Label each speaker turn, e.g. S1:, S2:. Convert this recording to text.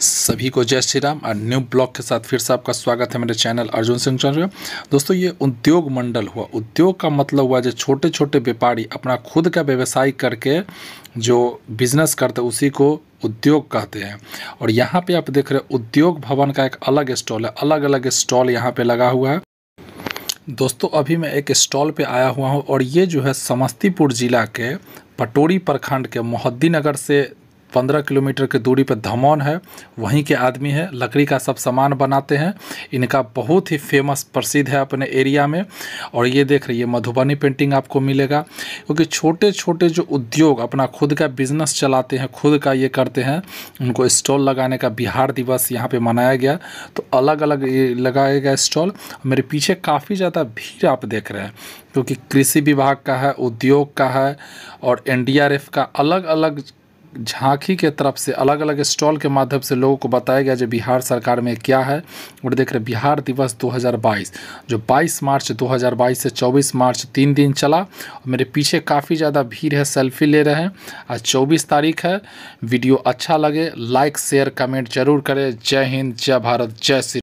S1: सभी को जय श्री राम और न्यू ब्लॉग के साथ फिर से आपका स्वागत है मेरे चैनल अर्जुन सिंह चौधरी दोस्तों ये उद्योग मंडल हुआ उद्योग का मतलब हुआ जो छोटे छोटे व्यापारी अपना खुद का व्यवसाय करके जो बिजनेस करते उसी को उद्योग कहते हैं और यहाँ पे आप देख रहे उद्योग भवन का एक अलग स्टॉल है अलग अलग स्टॉल यहाँ पर लगा हुआ है दोस्तों अभी मैं एक स्टॉल पे आया हुआ हूँ और ये जो है समस्तीपुर ज़िला के पटोरी प्रखंड के मोहद्दीनगर से पंद्रह किलोमीटर की दूरी पर धमौन है वहीं के आदमी है लकड़ी का सब सामान बनाते हैं इनका बहुत ही फेमस प्रसिद्ध है अपने एरिया में और ये देख रही है मधुबनी पेंटिंग आपको मिलेगा क्योंकि छोटे छोटे जो उद्योग अपना खुद का बिजनेस चलाते हैं खुद का ये करते हैं उनको स्टॉल लगाने का बिहार दिवस यहाँ पर मनाया गया तो अलग अलग लगाया गया स्टॉल मेरे पीछे काफ़ी ज़्यादा भीड़ आप देख रहे हैं क्योंकि कृषि विभाग का है उद्योग का है और एनडीआरएफ का अलग अलग झांकी के तरफ से अलग अलग स्टॉल के माध्यम से लोगों को बताया गया जो बिहार सरकार में क्या है और देख रहे बिहार दिवस 2022 जो 22 मार्च 2022 से 24 मार्च तीन दिन चला और मेरे पीछे काफ़ी ज़्यादा भीड़ है सेल्फी ले रहे हैं आज 24 तारीख है वीडियो अच्छा लगे लाइक शेयर कमेंट जरूर करें जय हिंद जय भारत जय श्री